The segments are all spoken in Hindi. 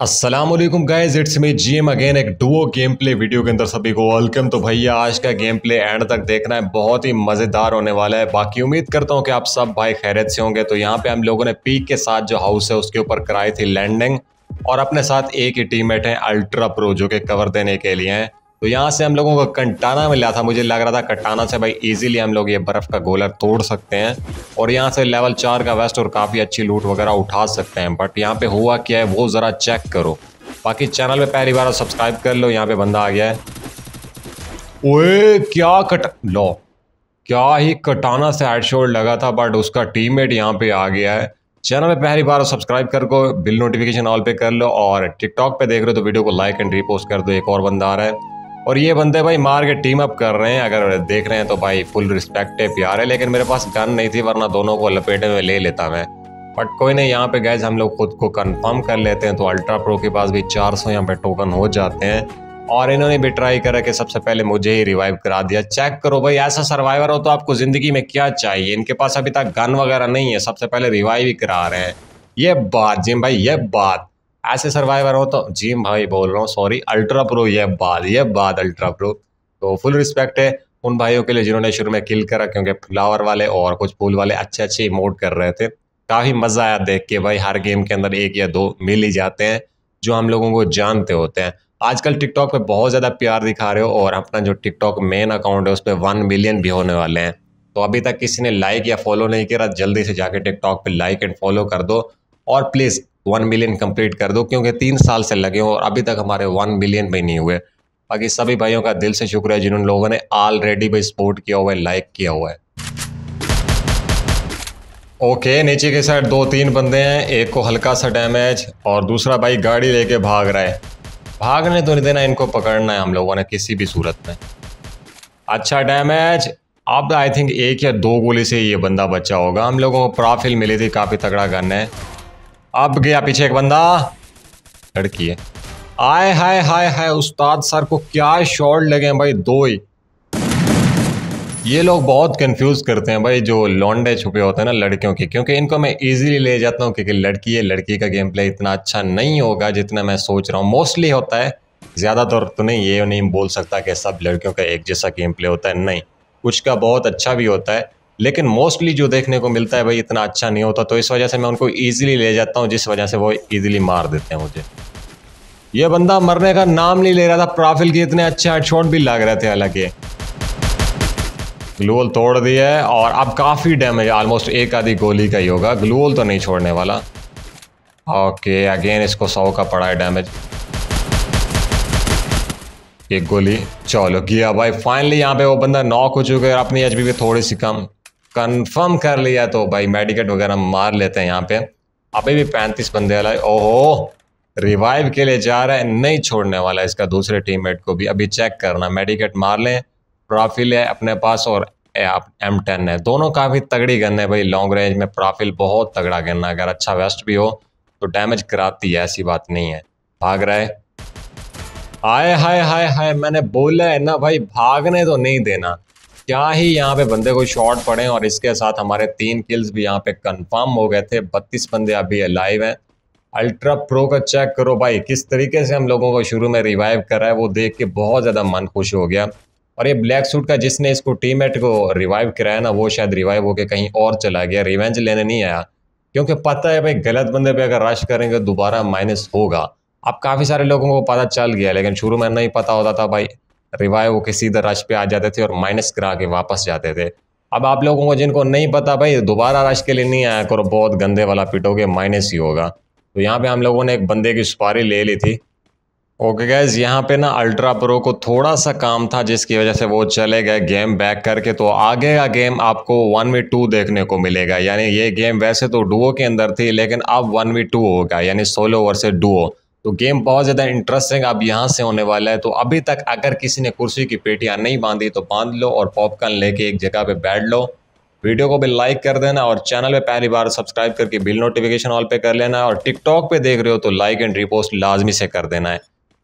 Aslam guys it's me G M again एक डुओ गेम प्ले वीडियो के अंदर सभी को वेलकम तो भैया आज का गेम प्ले एंड तक देखना है बहुत ही मज़ेदार होने वाला है बाकी उम्मीद करता हूँ कि आप सब भाई खैरत से होंगे तो यहाँ पे हम लोगों ने पीक के साथ जो हाउस है उसके ऊपर कराई थी लैंडिंग और अपने साथ एक ही टीम हैं अल्ट्रा प्रो जो के कवर देने के लिए हैं तो यहाँ से हम लोगों को कंटाना मिला था मुझे लग रहा था कंटाना से भाई इजीली हम लोग ये बर्फ़ का गोलर तोड़ सकते हैं और यहाँ से लेवल चार का वेस्ट और काफ़ी अच्छी लूट वगैरह उठा सकते हैं बट यहाँ पे हुआ क्या है वो ज़रा चेक करो बाकी चैनल पे पहली बार सब्सक्राइब कर लो यहाँ पे बंदा आ गया है ओए क्या कट लो क्या ही कटाना से हेडशॉट लगा था बट उसका मेट यहाँ पे आ गया है चैनल में पहली बार सब्सक्राइब कर को बिल नोटिफिकेशन ऑल पे कर लो और टिकटॉक पे देख रहे हो तो वीडियो को लाइक एंड रिपोस्ट कर दो एक और बंदा आ रहा है और ये बंदे भाई मार के टीम अप कर रहे हैं अगर देख रहे हैं तो भाई फुल रिस्पेक्ट है प्यार है लेकिन मेरे पास गन नहीं थी वरना दोनों को लपेटे में ले लेता मैं बट कोई नहीं यहाँ पे गैज हम लोग खुद को कंफर्म कर लेते हैं तो अल्ट्रा प्रो के पास भी 400 सौ यहाँ पे टोकन हो जाते हैं और इन्होंने भी ट्राई करा कि सबसे पहले मुझे ही रिवाइव करा दिया चेक करो भाई ऐसा सर्वाइवर हो तो आपको ज़िंदगी में क्या चाहिए इनके पास अभी तक गन वगैरह नहीं है सबसे पहले रिवाइव ही करा रहे हैं ये बात जिम भाई ये बात ऐसे सर्वाइवर हो तो जिम भाई बोल रहा हूँ सॉरी अल्ट्रा प्रो ये बाद ये बाद अल्ट्रा प्रो तो फुल रिस्पेक्ट है उन भाइयों के लिए जिन्होंने शुरू में किल करा क्योंकि फ्लावर वाले और कुछ फूल वाले अच्छे अच्छे इमोट कर रहे थे काफ़ी मज़ा आया देख के भाई हर गेम के अंदर एक या दो मिल ही जाते हैं जो हम लोगों को जानते होते हैं आजकल टिकटॉक पे बहुत ज़्यादा प्यार दिखा रहे हो और अपना जो टिकटॉक मेन अकाउंट है उस पर वन मिलियन भी होने वाले हैं तो अभी तक किसी ने लाइक या फॉलो नहीं किया जल्दी से जाके टिकटॉक पे लाइक एंड फॉलो कर दो और प्लीज़ वन मिलियन कंप्लीट कर दो क्योंकि तीन साल से लगे और अभी तक हमारे वन मिलियन भी नहीं हुए बाकी सभी भाइयों का दिल से शुक्रिया जिन्होंने लोगों ने ऑलरेडी भाई सपोर्ट किया हुआ है लाइक किया हुआ है ओके okay, नीचे के साइड दो तीन बंदे हैं एक को हल्का सा डैमेज और दूसरा भाई गाड़ी लेके भाग रहा है भागने तो नहीं देना इनको पकड़ना है हम लोगों ने किसी भी सूरत में अच्छा डैमेज अब आई थिंक एक या दो गोली से ये बंदा बचा होगा हम लोगों को प्रॉफिल मिली थी काफ़ी तगड़ा गन है अब गया पीछे एक बंदा लड़की है आए हाय हाय हाय उस्ताद सर को क्या शॉर्ट लगे हैं भाई दो ही ये लोग बहुत कंफ्यूज करते हैं भाई जो लॉन्डे छुपे होते हैं ना लड़कियों के क्योंकि इनको मैं इजीली ले जाता हूँ क्योंकि लड़की है लड़की का गेम प्ले इतना अच्छा नहीं होगा जितना मैं सोच रहा हूँ मोस्टली होता है ज़्यादातर तो नहीं ये नहीं बोल सकता कि सब लड़कियों का एक जैसा गेम प्ले होता है नहीं कुछ का बहुत अच्छा भी होता है लेकिन मोस्टली जो देखने को मिलता है भाई इतना अच्छा नहीं होता तो इस वजह से मैं उनको ईजिली ले जाता हूँ जिस वजह से वो ईजिली मार देते हैं मुझे ये बंदा मरने का नाम नहीं ले रहा था प्राफिल के इतने अच्छे हेडशॉट भी लग रहे थे हालांकि ग्लूअल तोड़ दिया है और अब काफ़ी डैमेज ऑलमोस्ट एक आधी गोली का ही होगा ग्लूअल तो नहीं छोड़ने वाला ओके अगेन इसको सौ का पड़ा है डैमेज एक गोली चलो किया भाई फाइनली यहाँ पे वो बंदा नॉक हो चुका है अपनी एच पे थोड़ी सी कम कंफर्म कर लिया तो भाई मेडिकेट वगैरह मार लेते हैं यहाँ पे अभी भी पैंतीस बंदे वाला ओहो रिवाइव के लिए जा रहा है नहीं छोड़ने वाला इसका दूसरे टीममेट को भी अभी चेक करना मेडिकेट मार लें प्रॉफिल है अपने पास और एम टेन है दोनों काफ़ी तगड़ी गन है भाई लॉन्ग रेंज में प्रॉफिल बहुत तगड़ा गन है अगर अच्छा वेस्ट भी हो तो डैमेज कराती है ऐसी बात नहीं है भाग रहा है आए हाय हाय हाय मैंने बोला है ना भाई भागने तो नहीं देना क्या ही यहाँ पे बंदे को शॉट पड़े और इसके साथ हमारे तीन किल्स भी यहाँ पे कंफर्म हो गए थे बत्तीस बंदे अभी लाइव हैं अल्ट्रा प्रो का चेक करो भाई किस तरीके से हम लोगों को शुरू में रिवाइव करा है वो देख के बहुत ज़्यादा मन खुश हो गया और ये ब्लैक सूट का जिसने इसको टीम को रिवाइव कराया ना वो शायद रिवाइव होकर कहीं और चला गया रिवेंज लेने नहीं आया क्योंकि पता है भाई गलत बंदे पे अगर रश करेंगे दोबारा माइनस होगा अब काफ़ी सारे लोगों को पता चल गया लेकिन शुरू में नहीं पता होता था भाई रिवाइव होकर सीधे रश पे आ जाते थे और माइनस करा के वापस जाते थे अब आप लोगों को जिनको नहीं पता भाई दोबारा रश के लिए नहीं आया करो बहुत गंदे वाला पिटोगे माइनस ही होगा तो यहाँ पे हम लोगों ने एक बंदे की सुपारी ले ली थी ओके गैज यहाँ पे ना अल्ट्रा प्रो को थोड़ा सा काम था जिसकी वजह से वो चले गए गेम बैक करके तो आगे का गेम आपको वन वी टू देखने को मिलेगा यानी ये गेम वैसे तो डुओ के अंदर थी लेकिन अब वन वी टू होगा यानी सोलो ओवर से डुओ तो गेम बहुत ज़्यादा इंटरेस्टिंग अब यहाँ से होने वाला है तो अभी तक अगर किसी ने कुर्सी की पेटियाँ नहीं बांधी तो बांध लो और पॉपकॉर्न लेके एक जगह पे बैठ लो वीडियो को भी लाइक कर देना और चैनल पे पहली बार सब्सक्राइब करके बिल नोटिफिकेशन ऑल पे कर लेना और टिकटॉक पे देख रहे हो तो लाइक एंड रिपोस्ट लाजमी से कर देना है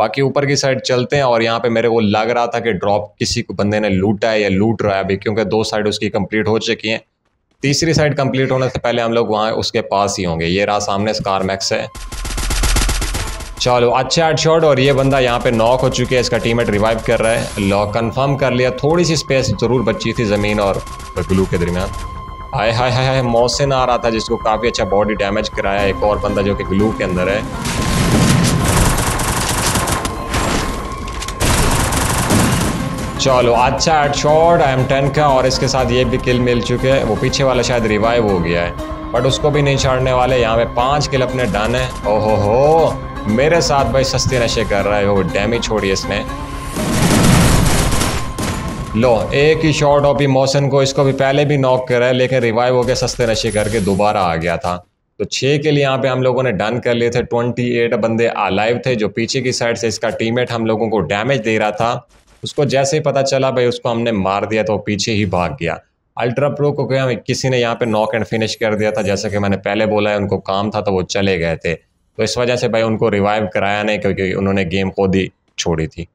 बाकी ऊपर की साइड चलते हैं और यहाँ पे मेरे को लग रहा था कि ड्रॉप किसी को बंदे ने लूटा है या लूट रहा है अभी क्योंकि दो साइड उसकी कंप्लीट हो चुकी हैं तीसरी साइड कंप्लीट होने से पहले हम लोग वहाँ उसके पास ही होंगे ये रहा सामने स्कार मैक्स है चलो अच्छा हेड शॉट और ये बंदा यहाँ पे नॉक हो चुके हैं इसका टीममेट रिवाइव कर रहा है लॉक कंफर्म कर लिया थोड़ी सी स्पेस जरूर बची थी ज़मीन और ग्लू के दरमियान हाय हाय हाय हाय मोहसिन आ रहा था जिसको काफ़ी अच्छा बॉडी डैमेज कराया एक और बंदा जो कि ग्लू के अंदर है चलो अच्छा head shot I M ten का और इसके साथ ये भी किल मिल चुके हैं वो पीछे वाला शायद रिवाइव हो गया है बट उसको भी नहीं छाड़ने वाले यहाँ पे पांच किल अपने डन है ओहो हो मेरे साथ भाई सस्ते नशे कर रहा है वो डैमेज छोड़ी इसने लो एक ही शॉट ओपी मोशन को इसको भी पहले भी नॉक कर रहा है लेकिन रिवाइव होकर सस्ते नशे करके दोबारा आ गया था तो छः के लिए यहाँ पे हम लोगों ने डन कर लिए थे ट्वेंटी एट बंदे अलाइव थे जो पीछे की साइड से इसका टीममेट हम लोगों को डैमेज दे रहा था उसको जैसे ही पता चला भाई उसको हमने मार दिया तो पीछे ही भाग गया अल्ट्रा प्रो को क्या किसी ने यहाँ पे नॉक एंड फिनिश कर दिया था जैसा कि मैंने पहले बोला है उनको काम था तो वो चले गए थे तो इस वजह से भाई उनको रिवाइव कराया नहीं क्योंकि उन्होंने गेम खुद ही छोड़ी थी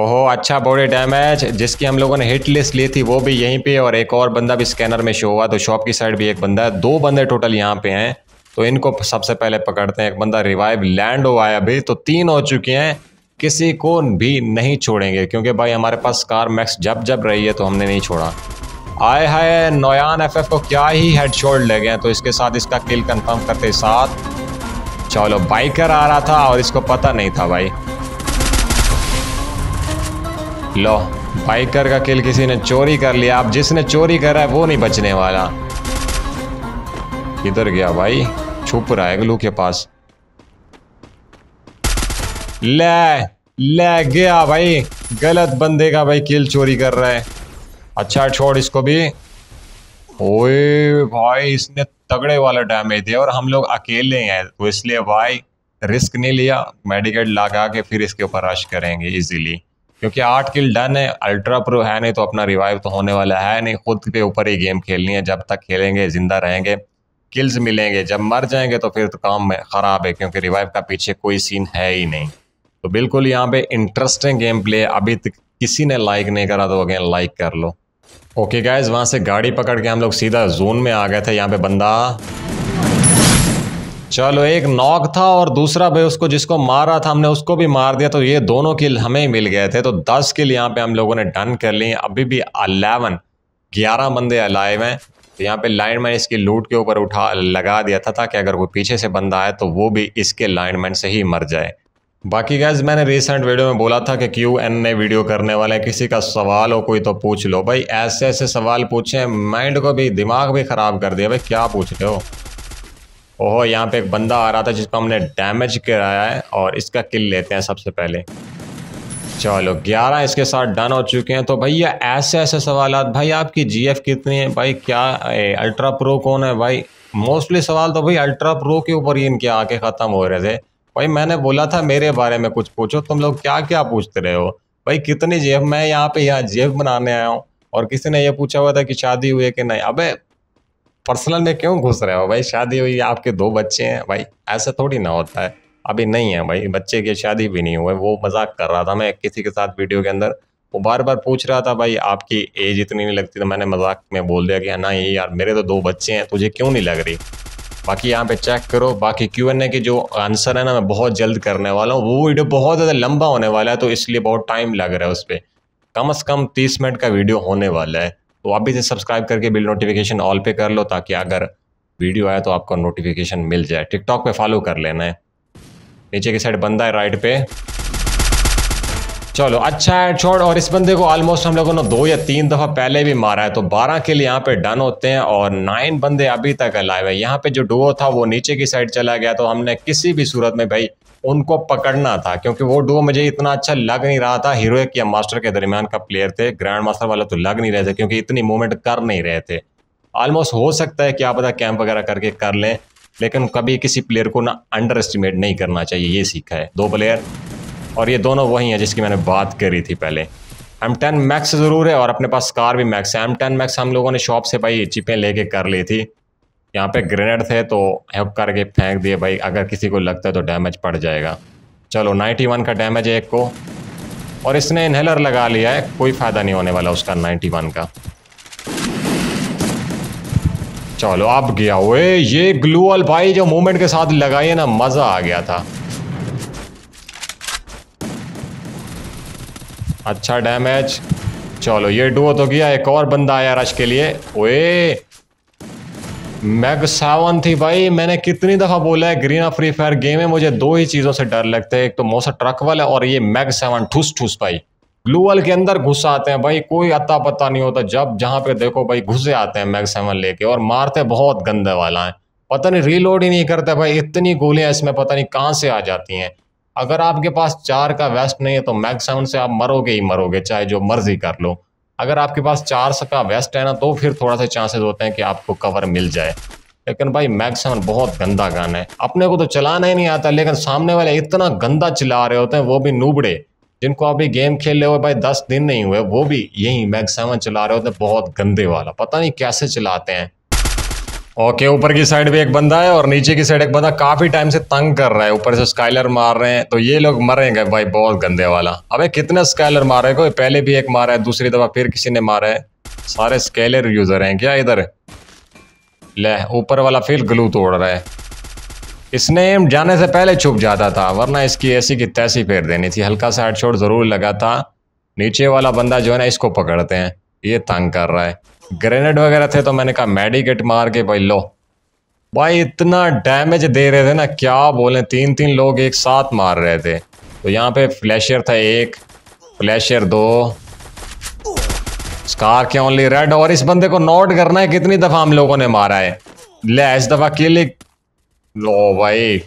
ओहो अच्छा बॉडी डैमेज जिसकी हम लोगों ने हिट लिस्ट ली थी वो भी यहीं पे और एक और बंदा भी स्कैनर में शो हुआ तो शॉप की साइड भी एक बंदा है दो बंदे टोटल यहाँ पे हैं तो इनको सबसे पहले पकड़ते हैं एक बंदा रिवाइव लैंड हुआ है अभी तो तीन हो चुके हैं किसी को भी नहीं छोड़ेंगे क्योंकि भाई हमारे पास कार मैक्स जब जब रही है तो हमने नहीं छोड़ा आए है नोयान एफएफ को क्या ही हेडशॉट ले गए तो इसके साथ इसका किल कंफर्म करते साथ चलो बाइकर आ रहा था और इसको पता नहीं था भाई लो बाइकर का किल किसी ने चोरी कर लिया अब जिसने चोरी करा है वो नहीं बचने वाला किधर गया भाई छुप रहा है ग्लू के पास ले ले गया भाई गलत बंदे का भाई किल चोरी कर रहा है अच्छा छोड़ इसको भी ओए भाई इसने तगड़े वाला डैमेज दिया और हम लोग अकेले हैं तो इसलिए भाई रिस्क नहीं लिया मेडिकेट लगा के फिर इसके ऊपर रश करेंगे इजीली क्योंकि आठ किल डन है अल्ट्रा प्रो है नहीं तो अपना रिवाइव तो होने वाला है नहीं खुद के ऊपर ही गेम खेलनी है जब तक खेलेंगे जिंदा रहेंगे किल्स मिलेंगे जब मर जाएंगे तो फिर तो काम ख़राब है क्योंकि रिवाइव का पीछे कोई सीन है ही नहीं तो बिल्कुल यहाँ पे इंटरेस्टिंग गेम प्ले अभी तक किसी ने लाइक नहीं करा तो अगेन लाइक कर लो ओके गाइज वहाँ से गाड़ी पकड़ के हम लोग सीधा जोन में आ गए थे यहाँ पे बंदा चलो एक नॉक था और दूसरा भाई उसको जिसको मारा था हमने उसको भी मार दिया तो ये दोनों किल हमें ही मिल गए थे तो दस किल यहाँ पे हम लोगों ने डन कर लिए अभी भी अलेवन ग्यारह बंदे अलाइव हैं तो यहाँ पे लाइन मैन इसकी लूट के ऊपर उठा लगा दिया था ताकि अगर कोई पीछे से बंदा आए तो वो भी इसके लाइन मैन से ही मर जाए बाकी गैज मैंने रिसेंट वीडियो में बोला था कि क्यू एन ए वीडियो करने वाले किसी का सवाल हो कोई तो पूछ लो भाई ऐसे ऐसे सवाल पूछे माइंड को भी दिमाग भी ख़राब कर दिया भाई क्या पूछ रहे हो ओहो यहाँ पे एक बंदा आ रहा था जिसको हमने डैमेज कराया है और इसका किल लेते हैं सबसे पहले चलो ग्यारह इसके साथ डन हो चुके हैं तो भैया ऐसे ऐसे सवाल भाई आपकी जी कितनी है भाई क्या ए, अल्ट्रा प्रो कौन है भाई मोस्टली सवाल तो भाई अल्ट्रा प्रो के ऊपर ही इनके आके ख़त्म हो रहे थे भाई मैंने बोला था मेरे बारे में कुछ पूछो तुम लोग क्या क्या पूछते रहे हो भाई कितनी जेब मैं यहाँ पे यहाँ जेब बनाने आया हूँ और किसी ने यह पूछा हुआ था कि शादी हुई है कि नहीं अबे पर्सनल में क्यों घुस रहे हो भाई शादी हुई आपके दो बच्चे हैं भाई ऐसा थोड़ी ना होता है अभी नहीं है भाई बच्चे की शादी भी नहीं हुई वो मजाक कर रहा था मैं किसी के साथ वीडियो के अंदर वो बार बार पूछ रहा था भाई आपकी एज इतनी नहीं लगती तो मैंने मजाक में बोल दिया कि ना हाँ, यार मेरे तो दो बच्चे हैं तुझे क्यों नहीं लग रही बाकी यहाँ पे चेक करो बाकी क्यू एन ए के जो आंसर है ना मैं बहुत जल्द करने वाला हूँ वो वीडियो बहुत ज़्यादा लंबा होने वाला है तो इसलिए बहुत टाइम लग रहा है उस पर कम अज़ कम तीस मिनट का वीडियो होने वाला है तो आप भी इसे सब्सक्राइब करके बिल नोटिफिकेशन ऑल पे कर लो ताकि अगर वीडियो आए तो आपको नोटिफिकेशन मिल जाए टिकटॉक पे फॉलो कर लेना है नीचे की साइड बंदा है राइट पे चलो अच्छा छोड़ और इस बंदे को ऑलमोस्ट हम लोगों ने दो या तीन दफा पहले भी मारा है तो बारह के लिए यहाँ पे डन होते हैं और नाइन बंदे अभी तक अलाइव है यहाँ पे जो डुओ था वो नीचे की साइड चला गया तो हमने किसी भी सूरत में भाई उनको पकड़ना था क्योंकि वो डुओ मुझे इतना अच्छा लग नहीं रहा था हीरोइक या मास्टर के दरमियान का प्लेयर थे ग्रैंड मास्टर वाला तो लग नहीं रहे थे क्योंकि इतनी मूवमेंट कर नहीं रहे थे ऑलमोस्ट हो सकता है कि आप पता कैंप वगैरह करके कर लें लेकिन कभी किसी प्लेयर को ना अंडर एस्टिमेट नहीं करना चाहिए ये सीखा है दो प्लेयर और ये दोनों वही हैं जिसकी मैंने बात करी थी पहले एम टेन मैक्स ज़रूर है और अपने पास कार भी मैक्स है एम टेन मैक्स हम लोगों ने शॉप से भाई चिपें लेके कर ली थी यहाँ पे ग्रेनेड थे तो हेल्प करके फेंक दिए भाई अगर किसी को लगता है तो डैमेज पड़ जाएगा चलो 91 का डैमेज है एक को और इसने इन्हेलर लगा लिया है कोई फ़ायदा नहीं होने वाला उसका वन का चलो अब गया हुए ये ग्लूअल भाई जो मूवमेंट के साथ लगाइए ना मज़ा आ गया था अच्छा डैमेज चलो ये डुओ तो किया एक और बंदा आया रश के लिए ओए मैग सेवन थी भाई मैंने कितनी दफा बोला है green of Free Fire game में मुझे दो ही चीजों से डर लगते है एक तो मोसा ट्रक वाला और ये मैग सेवन ठूस ठूस भाई ग्लूअल के अंदर घुस आते हैं भाई कोई अता पता नहीं होता जब जहां पे देखो भाई घुसे आते हैं मैग सेवन लेके और मारते बहुत गंदे वाला है पता नहीं रीलोड ही नहीं करते भाई इतनी गोलियां इसमें पता नहीं कहाँ से आ जाती हैं अगर आपके पास चार का वेस्ट नहीं है तो मैग सेवन से आप मरोगे ही मरोगे चाहे जो मर्जी कर लो अगर आपके पास चार का वेस्ट है ना तो फिर थोड़ा सा चांसेस होते हैं कि आपको कवर मिल जाए लेकिन भाई मैग सेवन बहुत गंदा गाना है अपने को तो चलाना ही नहीं आता लेकिन सामने वाले इतना गंदा चला रहे होते हैं वो भी नूबड़े जिनको अभी गेम खेले हुए भाई दस दिन नहीं हुए वो भी यही मैग सेवन चला रहे होते हैं बहुत गंदे वाला पता नहीं कैसे चलाते हैं ओके ऊपर की साइड भी एक बंदा है और नीचे की साइड एक बंदा काफी टाइम से तंग कर रहा है ऊपर से स्काइलर मार रहे हैं तो ये लोग मरेंगे भाई बहुत गंदे वाला अबे कितने स्काइलर रहे कोई पहले भी एक मारा है दूसरी दफा फिर किसी ने मारा है सारे स्केलर यूजर हैं क्या इधर ले ऊपर वाला फिर ग्लू तोड़ रहा है इसने एम जाने से पहले छुप जाता था वरना इसकी ऐसी की तैसी फेर देनी थी हल्का सा हेडशॉट जरूर लगा था नीचे वाला बंदा जो है ना इसको पकड़ते हैं ये तंग कर रहा है ग्रेनेड वगैरह थे तो मैंने कहा मेडिकेट मार के भाई लो भाई इतना डैमेज दे रहे थे ना क्या बोले तीन तीन लोग एक साथ मार रहे थे तो यहाँ पे फ्लैशर था एक फ्लैशर दो स्कार के ओनली रेड और इस बंदे को नोट करना है कितनी दफ़ा हम लोगों ने मारा है ले इस दफ़ा किल लो भाई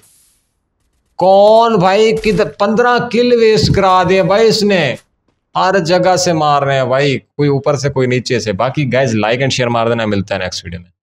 कौन भाई किधर पंद्रह किल वेस्ट करा दिए भाई इसने हर जगह से मार रहे हैं भाई कोई ऊपर से कोई नीचे से बाकी गैज लाइक एंड शेयर मार देना मिलता है नेक्स्ट वीडियो में